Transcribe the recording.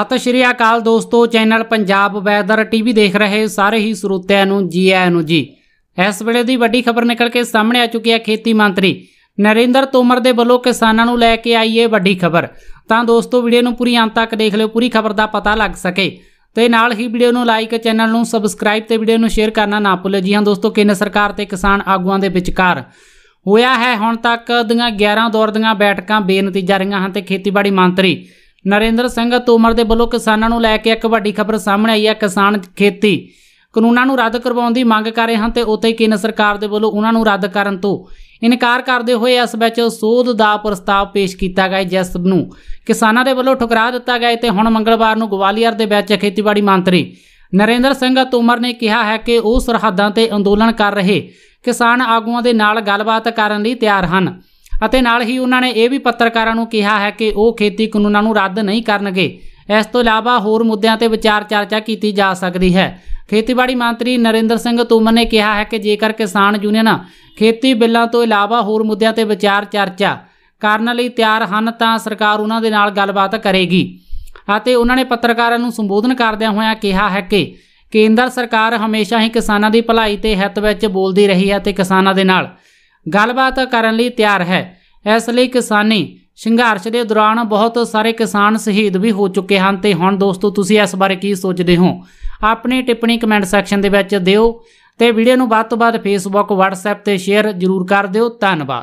ਸਤਿ ਸ਼੍ਰੀ ਅਕਾਲ ਦੋਸਤੋ channel Punjab weather TV ਦੇਖ ਰਹੇ ਸਾਰੇ ਹੀ ਸਰੋਤਿਆਂ ਨੂੰ ਜੀ ਆਇਆਂ ਨੂੰ ਜੀ ਇਸ ਵੇਲੇ ਦੀ ਵੱਡੀ ਖਬਰ ਨਿਕਲ ਕੇ ਸਾਹਮਣੇ ਆ ਚੁੱਕੀ ਹੈ ਖੇਤੀ ਮੰਤਰੀ ਨਰਿੰਦਰ ਤੋਮਰ ਦੇ ਵੱਲੋਂ ਕਿਸਾਨਾਂ ਨੂੰ ਲੈ ਕੇ ਆਈ ਇਹ ਵੱਡੀ ਖਬਰ ਤਾਂ ਦੋਸਤੋ ਵੀਡੀਓ ਨੂੰ ਪੂਰੀ ਅੰਤ ਤੱਕ ਦੇਖ ਲਿਓ ਪੂਰੀ ਖਬਰ ਦਾ ਪਤਾ ਲੱਗ ਸਕੇ ਤੇ ਨਾਲ ਹੀ ਵੀਡੀਓ ਨੂੰ ਲਾਈਕ ਚੈਨਲ ਨੂੰ ਸਬਸਕ੍ਰਾਈਬ ਤੇ ਵੀਡੀਓ ਨੂੰ ਸ਼ੇਅਰ ਕਰਨਾ ਨਾ ਭੁੱਲੋ ਜੀ ਹਾਂ ਦੋਸਤੋ ਕੇਂਦਰ ਸਰਕਾਰ ਤੇ ਕਿਸਾਨ ਆਗੂਆਂ ਦੇ ਵਿਚਕਾਰ ਹੋਇਆ ਹੈ ਹੁਣ ਤੱਕ ਦੀਆਂ 11 ਦੌਰ ਦੀਆਂ ਬੈਠਕਾਂ ਬੇਨਤੀਜਾ ਰਹੀਆਂ ਹਨ ਤੇ ਖੇਤੀਬਾੜੀ ਮੰਤਰੀ ਨਰਿੰਦਰ ਸਿੰਘ ਤੋਮਰ ਦੇ ਵੱਲੋਂ ਕਿਸਾਨਾਂ ਨੂੰ ਲੈ ਕੇ ਇੱਕ ਵੱਡੀ ਖਬਰ ਸਾਹਮਣੇ ਆਈ ਹੈ ਕਿਸਾਨ ਖੇਤੀ ਕਾਨੂੰਨਾਂ ਨੂੰ ਰੱਦ ਕਰਵਾਉਣ ਦੀ ਮੰਗ ਕਰ ਰਹੇ ਹਨ ਤੇ ਉੱਤੇ ਕੇਂਦਰ ਸਰਕਾਰ ਦੇ ਵੱਲੋਂ ਉਹਨਾਂ ਨੂੰ ਰੱਦ ਕਰਨ ਤੋਂ ਇਨਕਾਰ ਕਰਦੇ ਹੋਏ ਇਸ ਵਿੱਚ ਸੋਧ ਦਾ ਪ੍ਰਸਤਾਵ ਪੇਸ਼ ਕੀਤਾ ਗਿਆ ਜਿਸ ਨੂੰ ਕਿਸਾਨਾਂ ਦੇ ਵੱਲੋਂ ਠੁਕਰਾ ਦਿੱਤਾ ਗਿਆ ਤੇ ਹੁਣ ਮੰਗਲਵਾਰ ਨੂੰ ਗਵਾਲੀਅਰ ਦੇ ਵਿੱਚ ਖੇਤੀਬਾੜੀ ਮੰਤਰੀ ਨਰਿੰਦਰ ਸਿੰਘ ਤੋਮਰ ਨੇ ਕਿਹਾ ਹੈ ਕਿ ਉਹ ਸਰਹੱਦਾਂ ਤੇ ਅੰਦੋਲਨ ਕਰ ਰਹੇ ਕਿਸਾਨ ਆਗੂਆਂ ਦੇ ਨਾਲ ਗੱਲਬਾਤ ਕਰਨ ਲਈ ਤਿਆਰ ਹਨ ਅਤੇ ਨਾਲ ਹੀ ਉਹਨਾਂ ਨੇ ਇਹ ਵੀ ਪੱਤਰਕਾਰਾਂ ਨੂੰ ਕਿਹਾ ਹੈ ਕਿ ਉਹ ਖੇਤੀ ਕਾਨੂੰਨਾਂ ਨੂੰ ਰੱਦ ਨਹੀਂ ਕਰਨਗੇ ਇਸ ਤੋਂ ਇਲਾਵਾ ਹੋਰ ਮੁੱਦਿਆਂ ਤੇ ਵਿਚਾਰ ਚਰਚਾ ਕੀਤੀ ਜਾ ਸਕਦੀ ਹੈ ਖੇਤੀਬਾੜੀ ਮੰਤਰੀ ਨਰਿੰਦਰ ਸਿੰਘ ਤੋਮਰ ਨੇ ਕਿਹਾ ਹੈ ਕਿ ਜੇਕਰ ਕਿਸਾਨ ਯੂਨੀਅਨ ਖੇਤੀ ਬਿੱਲਾਂ ਤੋਂ ਇਲਾਵਾ ਹੋਰ ਮੁੱਦਿਆਂ ਤੇ ਵਿਚਾਰ ਚਰਚਾ ਕਰਨ ਲਈ ਤਿਆਰ ਹਨ ਤਾਂ ਸਰਕਾਰ ਉਹਨਾਂ ਦੇ ਨਾਲ ਗੱਲਬਾਤ ਕਰੇਗੀ ਅਤੇ ਉਹਨਾਂ ਨੇ ਪੱਤਰਕਾਰਾਂ ਨੂੰ ਸੰਬੋਧਨ ਕਰਦਿਆਂ ਹੋਇਆਂ ਕਿਹਾ ਹੈ ਕਿ ਕੇਂਦਰ ਸਰਕਾਰ ਹਮੇਸ਼ਾ ਹੀ ਕਿਸਾਨਾਂ ਦੀ ਭਲਾਈ ਤੇ ਹਿੱਤ ਵਿੱਚ ਬੋਲਦੀ ਰਹੀ ਹੈ ਤੇ ਕਿਸਾਨਾਂ ਦੇ ਨਾਲ ਗੱਲਬਾਤ ਕਰਨ ਲਈ ਤਿਆਰ ਹੈ ਇਸ ਲਈ ਕਿਸਾਨੀ ਸੰਘਰਸ਼ ਦੇ ਦੌਰਾਨ ਬਹੁਤ ਸਾਰੇ ਕਿਸਾਨ ਸ਼ਹੀਦ ਵੀ ਹੋ ਚੁੱਕੇ ਹਨ ਤੇ ਹੁਣ ਦੋਸਤੋ ਤੁਸੀਂ ਇਸ ਬਾਰੇ ਕੀ ਸੋਚਦੇ ਹੋ ਆਪਣੀ ਟਿੱਪਣੀ ਕਮੈਂਟ ਸੈਕਸ਼ਨ ਦੇ ਵਿੱਚ ਦਿਓ ਤੇ ਵੀਡੀਓ ਨੂੰ ਵੱਧ ਤੋਂ ਵੱਧ ਫੇਸਬੁੱਕ WhatsApp ਤੇ ਸ਼ੇਅਰ ਜ਼ਰੂਰ ਕਰ ਦਿਓ ਧੰਨਵਾਦ